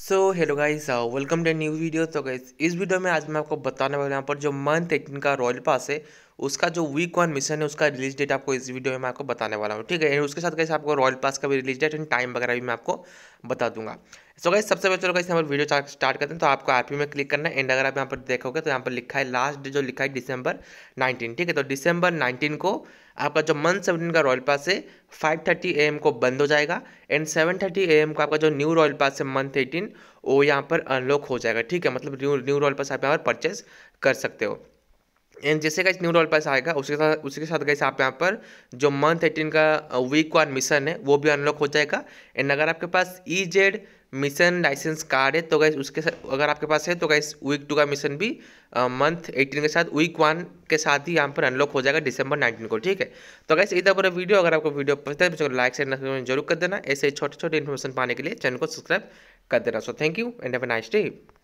so hello guys welcome to new video तो guys इस video में आज मैं आपको बताने वाला हूँ यहाँ पर जो मंथ एटीन का रॉयल पास है उसका जो वीक वन मिशन है उसका रिलीज डेट आपको इस वीडियो में मैं आपको बताने वाला हूँ ठीक है उसके साथ गाइस आपको रॉयल पास का भी रिलीज डेट एंड टाइम वगैरह भी मैं आपको बता दूंगा सो गई सबसे पहले चलो कैसे हम वीडियो स्टार्ट करते हैं तो आपको आरपी में क्लिक करना है एंड अगर आप यहाँ पर देखोगे तो यहाँ पर लिखा है लास्ट जो लिखा है डिसंबर 19 ठीक है तो डिसंबर 19 को आपका जो मंथ सेवनटीन का रॉयल पास है 5:30 थर्टी एम को बंद हो जाएगा एंड 7:30 थर्टी एम को आपका जो न्यू रॉयल पास है मंथ एटीन वो यहाँ पर अनलॉक हो जाएगा ठीक है मतलब न्यू न्यू रॉयल पास आप यहाँ पर परचेज कर सकते हो एंड जैसे गाइस न्यू रोल पास आएगा उसके साथ उसके साथ गाइस आप यहाँ पर जो मंथ एटीन का वीक वन मिशन है वो भी अनलॉक हो जाएगा एंड अगर आपके पास E Z mission license card है तो गाइस उसके साथ अगर आपके पास है तो गाइस वीक टू का मिशन भी मंथ एटीन के साथ वीक वन के साथ ही यहाँ पर अनलॉक हो जाएगा दिसंबर नाइनटीन को ठीक है तो गाइस इधर पर वीडियो अगर आपको वीडियो पसंद है तो लाइक शेयर जरूर कर देना ऐसे छोटे छोटे इन्फॉर्मेशन पाने के लिए चैनल को सब्सक्राइब कर देना so thank you and have a nice day